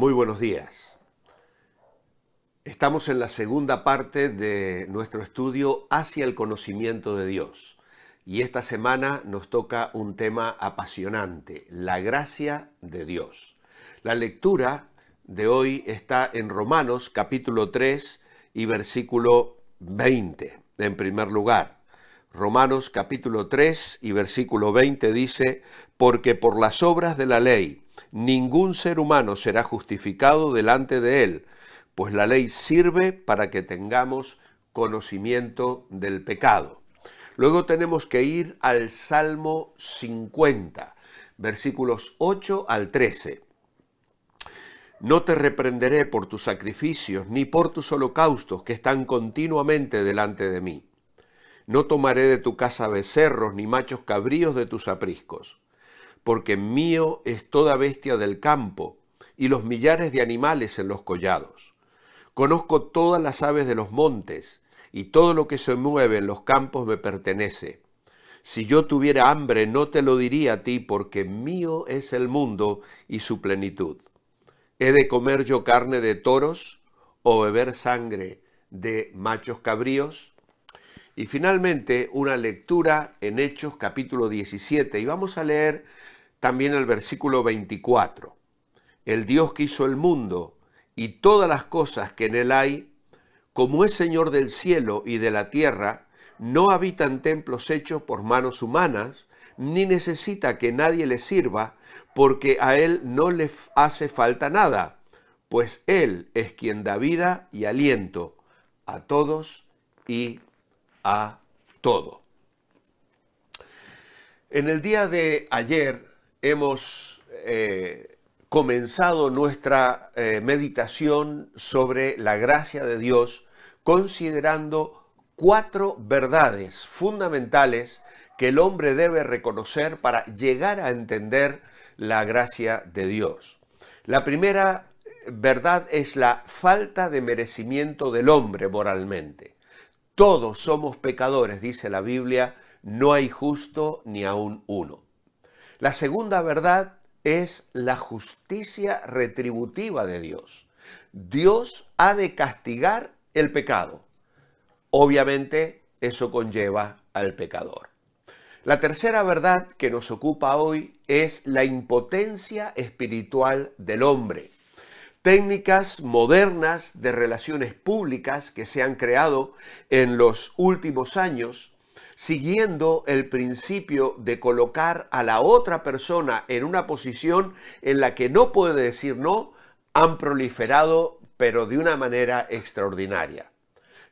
Muy buenos días. Estamos en la segunda parte de nuestro estudio hacia el conocimiento de Dios. Y esta semana nos toca un tema apasionante, la gracia de Dios. La lectura de hoy está en Romanos capítulo 3 y versículo 20, en primer lugar. Romanos capítulo 3 y versículo 20 dice, porque por las obras de la ley, ningún ser humano será justificado delante de él, pues la ley sirve para que tengamos conocimiento del pecado. Luego tenemos que ir al Salmo 50, versículos 8 al 13. No te reprenderé por tus sacrificios, ni por tus holocaustos, que están continuamente delante de mí. No tomaré de tu casa becerros, ni machos cabríos de tus apriscos porque mío es toda bestia del campo y los millares de animales en los collados. Conozco todas las aves de los montes, y todo lo que se mueve en los campos me pertenece. Si yo tuviera hambre no te lo diría a ti, porque mío es el mundo y su plenitud. ¿He de comer yo carne de toros o beber sangre de machos cabríos? Y finalmente una lectura en Hechos capítulo 17, y vamos a leer también el versículo 24. El Dios que hizo el mundo y todas las cosas que en él hay, como es Señor del cielo y de la tierra, no habita en templos hechos por manos humanas, ni necesita que nadie le sirva, porque a él no le hace falta nada, pues él es quien da vida y aliento a todos y a todo. En el día de ayer hemos eh, comenzado nuestra eh, meditación sobre la gracia de Dios considerando cuatro verdades fundamentales que el hombre debe reconocer para llegar a entender la gracia de Dios. La primera eh, verdad es la falta de merecimiento del hombre moralmente. Todos somos pecadores, dice la Biblia, no hay justo ni aun uno. La segunda verdad es la justicia retributiva de Dios. Dios ha de castigar el pecado. Obviamente eso conlleva al pecador. La tercera verdad que nos ocupa hoy es la impotencia espiritual del hombre. Técnicas modernas de relaciones públicas que se han creado en los últimos años siguiendo el principio de colocar a la otra persona en una posición en la que no puede decir no, han proliferado, pero de una manera extraordinaria.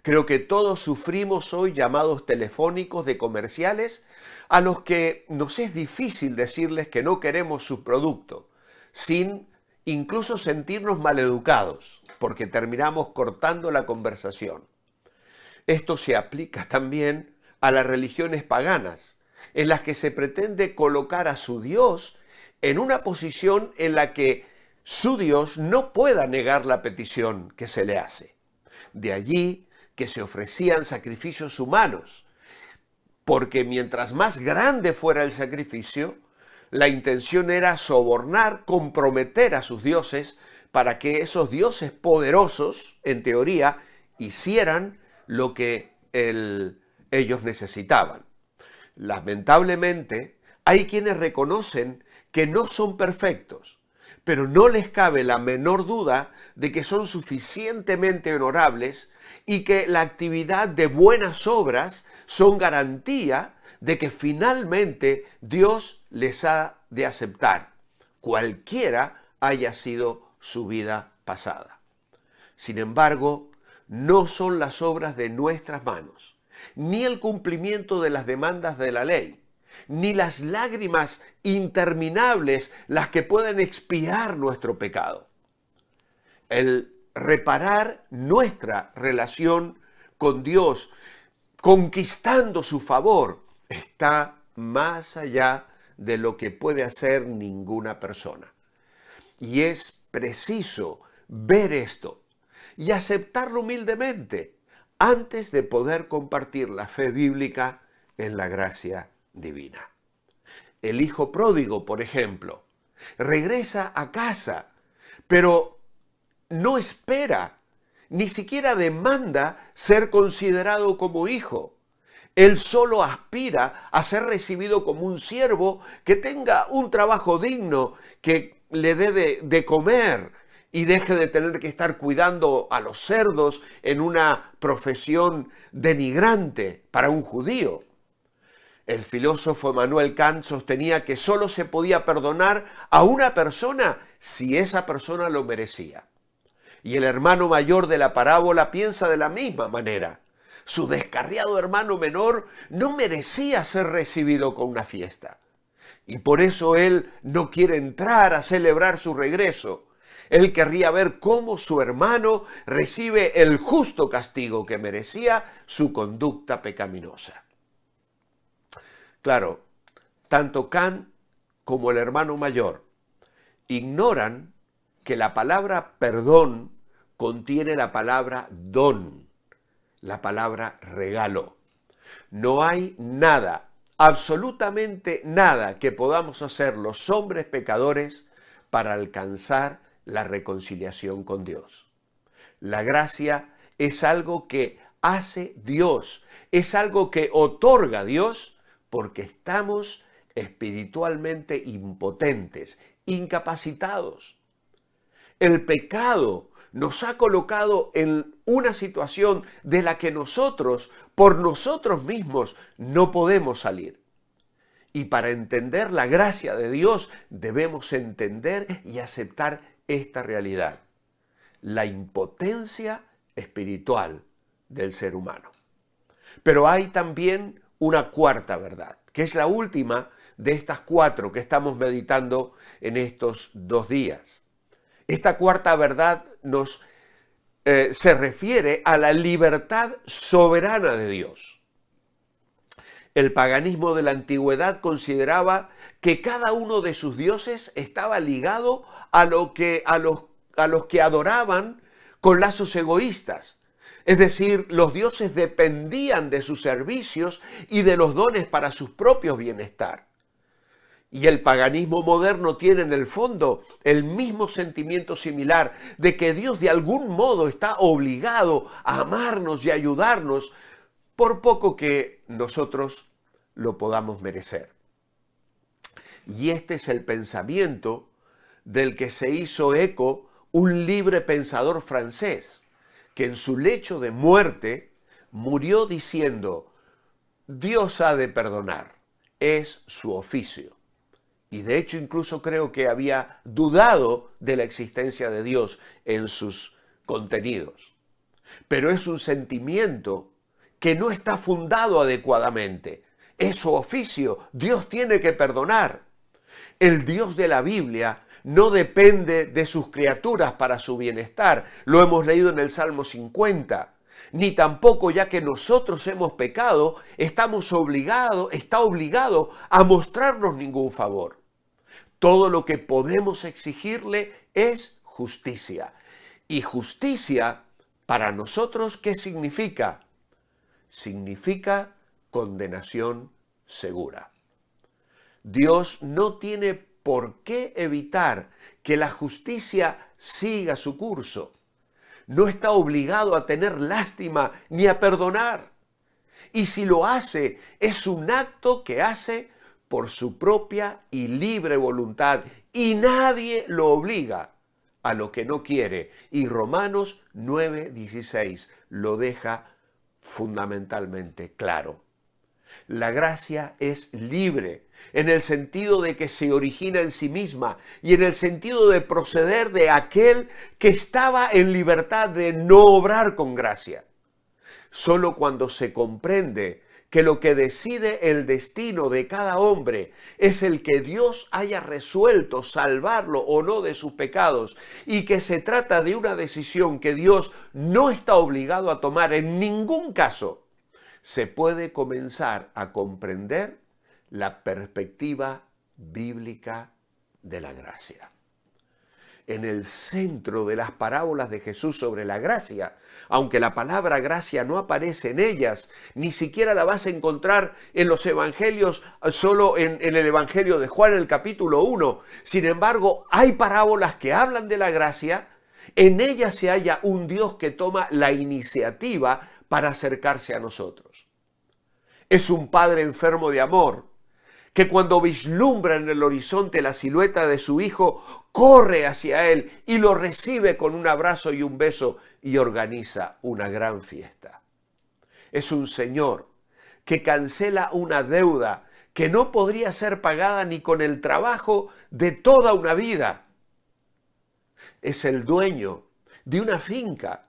Creo que todos sufrimos hoy llamados telefónicos de comerciales a los que nos es difícil decirles que no queremos su producto, sin incluso sentirnos maleducados, porque terminamos cortando la conversación. Esto se aplica también a las religiones paganas, en las que se pretende colocar a su Dios en una posición en la que su Dios no pueda negar la petición que se le hace. De allí que se ofrecían sacrificios humanos, porque mientras más grande fuera el sacrificio, la intención era sobornar, comprometer a sus dioses para que esos dioses poderosos, en teoría, hicieran lo que el ellos necesitaban. Lamentablemente, hay quienes reconocen que no son perfectos, pero no les cabe la menor duda de que son suficientemente honorables y que la actividad de buenas obras son garantía de que finalmente Dios les ha de aceptar, cualquiera haya sido su vida pasada. Sin embargo, no son las obras de nuestras manos, ni el cumplimiento de las demandas de la ley, ni las lágrimas interminables las que pueden expiar nuestro pecado. El reparar nuestra relación con Dios, conquistando su favor, está más allá de lo que puede hacer ninguna persona. Y es preciso ver esto y aceptarlo humildemente antes de poder compartir la fe bíblica en la gracia divina. El hijo pródigo, por ejemplo, regresa a casa, pero no espera, ni siquiera demanda ser considerado como hijo. Él solo aspira a ser recibido como un siervo que tenga un trabajo digno, que le dé de, comer, y deje de tener que estar cuidando a los cerdos en una profesión denigrante para un judío. El filósofo Manuel Kant sostenía que solo se podía perdonar a una persona si esa persona lo merecía. Y el hermano mayor de la parábola piensa de la misma manera. Su descarriado hermano menor no merecía ser recibido con una fiesta. Y por eso él no quiere entrar a celebrar su regreso él querría ver cómo su hermano recibe el justo castigo que merecía su conducta pecaminosa. Claro, tanto Can como el hermano mayor ignoran que la palabra perdón contiene la palabra don, la palabra regalo. No hay nada, absolutamente nada que podamos hacer los hombres pecadores para alcanzar la reconciliación con Dios. La gracia es algo que hace Dios, es algo que otorga Dios porque estamos espiritualmente impotentes, incapacitados. El pecado nos ha colocado en una situación de la que nosotros, por nosotros mismos, no podemos salir. Y para entender la gracia de Dios debemos entender y aceptar esta realidad, la impotencia espiritual del ser humano. Pero hay también una cuarta verdad, que es la última de estas cuatro que estamos meditando en estos dos días. Esta cuarta verdad nos, eh, se refiere a la libertad soberana de Dios. El paganismo de la antigüedad consideraba que cada uno de sus dioses estaba ligado a, lo que, a, los, a los que adoraban con lazos egoístas. Es decir, los dioses dependían de sus servicios y de los dones para sus propios bienestar. Y el paganismo moderno tiene en el fondo el mismo sentimiento similar de que Dios de algún modo está obligado a amarnos y ayudarnos, por poco que nosotros lo podamos merecer. Y este es el pensamiento del que se hizo eco un libre pensador francés, que en su lecho de muerte murió diciendo, Dios ha de perdonar, es su oficio. Y de hecho incluso creo que había dudado de la existencia de Dios en sus contenidos. Pero es un sentimiento que no está fundado adecuadamente, es su oficio. Dios tiene que perdonar. El Dios de la Biblia no depende de sus criaturas para su bienestar. Lo hemos leído en el Salmo 50. Ni tampoco, ya que nosotros hemos pecado, estamos obligados, está obligado a mostrarnos ningún favor. Todo lo que podemos exigirle es justicia. Y justicia para nosotros, ¿qué significa? Significa condenación segura. Dios no tiene por qué evitar que la justicia siga su curso. No está obligado a tener lástima ni a perdonar. Y si lo hace, es un acto que hace por su propia y libre voluntad. Y nadie lo obliga a lo que no quiere. Y Romanos 9:16 lo deja fundamentalmente claro. La gracia es libre en el sentido de que se origina en sí misma y en el sentido de proceder de aquel que estaba en libertad de no obrar con gracia. Solo cuando se comprende que lo que decide el destino de cada hombre es el que Dios haya resuelto salvarlo o no de sus pecados y que se trata de una decisión que Dios no está obligado a tomar en ningún caso se puede comenzar a comprender la perspectiva bíblica de la gracia. En el centro de las parábolas de Jesús sobre la gracia, aunque la palabra gracia no aparece en ellas, ni siquiera la vas a encontrar en los evangelios, solo en, el evangelio de Juan, en el capítulo 1. Sin embargo, hay parábolas que hablan de la gracia, en ellas se halla un Dios que toma la iniciativa para acercarse a nosotros. Es un padre enfermo de amor, que cuando vislumbra en el horizonte la silueta de su hijo, corre hacia él y lo recibe con un abrazo y un beso y organiza una gran fiesta. Es un Señor que cancela una deuda que no podría ser pagada ni con el trabajo de toda una vida. Es el dueño de una finca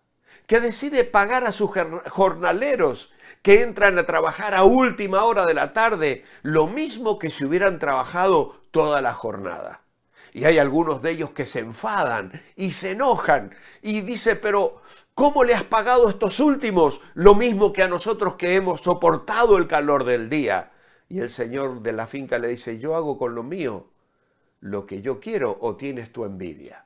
que decide pagar a sus jornaleros que entran a trabajar a última hora de la tarde, lo mismo que si hubieran trabajado toda la jornada. Y hay algunos de ellos que se enfadan y se enojan y dice, pero ¿cómo le has pagado a estos últimos lo mismo que a nosotros que hemos soportado el calor del día? Y el señor de la finca le dice, yo hago con lo mío lo que yo quiero o tienes tu envidia.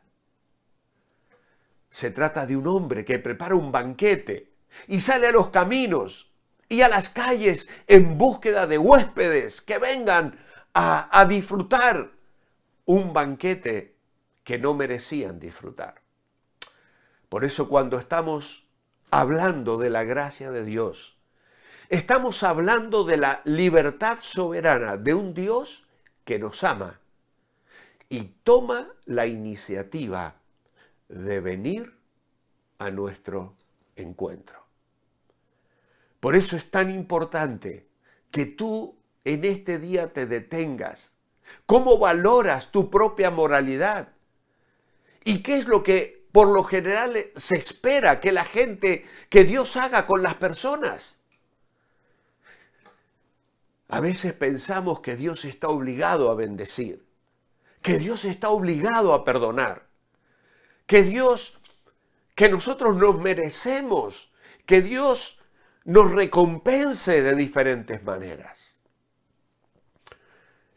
Se trata de un hombre que prepara un banquete y sale a los caminos y a las calles en búsqueda de huéspedes que vengan a, a disfrutar un banquete que no merecían disfrutar. Por eso cuando estamos hablando de la gracia de Dios, estamos hablando de la libertad soberana de un Dios que nos ama y toma la iniciativa de venir a nuestro encuentro. Por eso es tan importante que tú en este día te detengas. ¿Cómo valoras tu propia moralidad? ¿Y qué es lo que por lo general se espera que la gente, que Dios haga con las personas? A veces pensamos que Dios está obligado a bendecir, que Dios está obligado a perdonar, que Dios, que nosotros nos merecemos, que Dios nos recompense de diferentes maneras.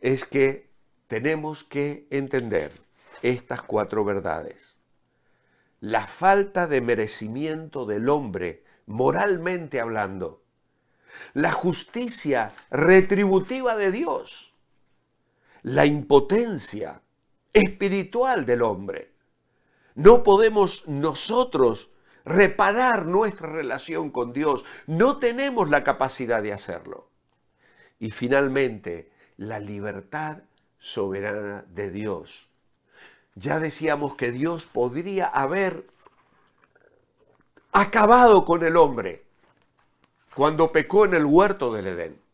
Es que tenemos que entender estas cuatro verdades. La falta de merecimiento del hombre, moralmente hablando. La justicia retributiva de Dios. La impotencia espiritual del hombre. No podemos nosotros reparar nuestra relación con Dios. No tenemos la capacidad de hacerlo. Y finalmente, la libertad soberana de Dios. Ya decíamos que Dios podría haber acabado con el hombre cuando pecó en el huerto del Edén.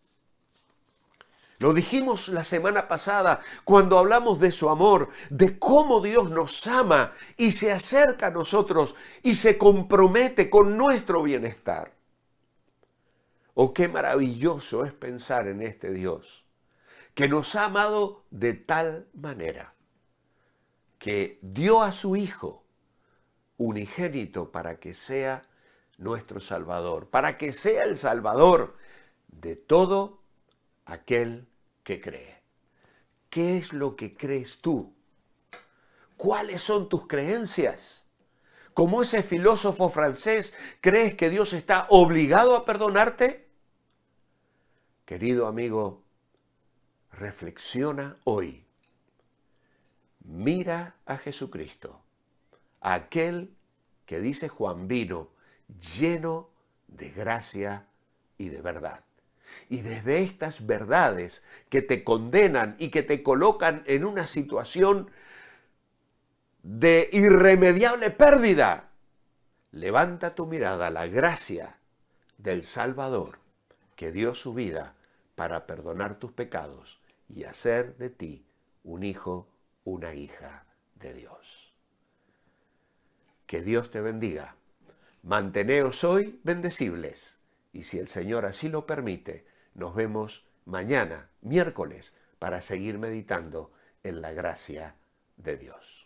Lo dijimos la semana pasada cuando hablamos de su amor, de cómo Dios nos ama y se acerca a nosotros y se compromete con nuestro bienestar. Oh, qué maravilloso es pensar en este Dios, que nos ha amado de tal manera, que dio a su Hijo unigénito para que sea nuestro Salvador, para que sea el Salvador de todo aquel Qué cree. ¿Qué es lo que crees tú? ¿Cuáles son tus creencias? Como ese filósofo francés, ¿crees que Dios está obligado a perdonarte? Querido amigo, reflexiona hoy. Mira a Jesucristo, aquel que dice Juan vino lleno de gracia y de verdad. Y desde estas verdades que te condenan y que te colocan en una situación de irremediable pérdida, levanta tu mirada a la gracia del Salvador que dio su vida para perdonar tus pecados y hacer de ti un hijo, una hija de Dios. Que Dios te bendiga. Manteneos hoy bendecibles y si el Señor así lo permite, nos vemos mañana, miércoles, para seguir meditando en la gracia de Dios.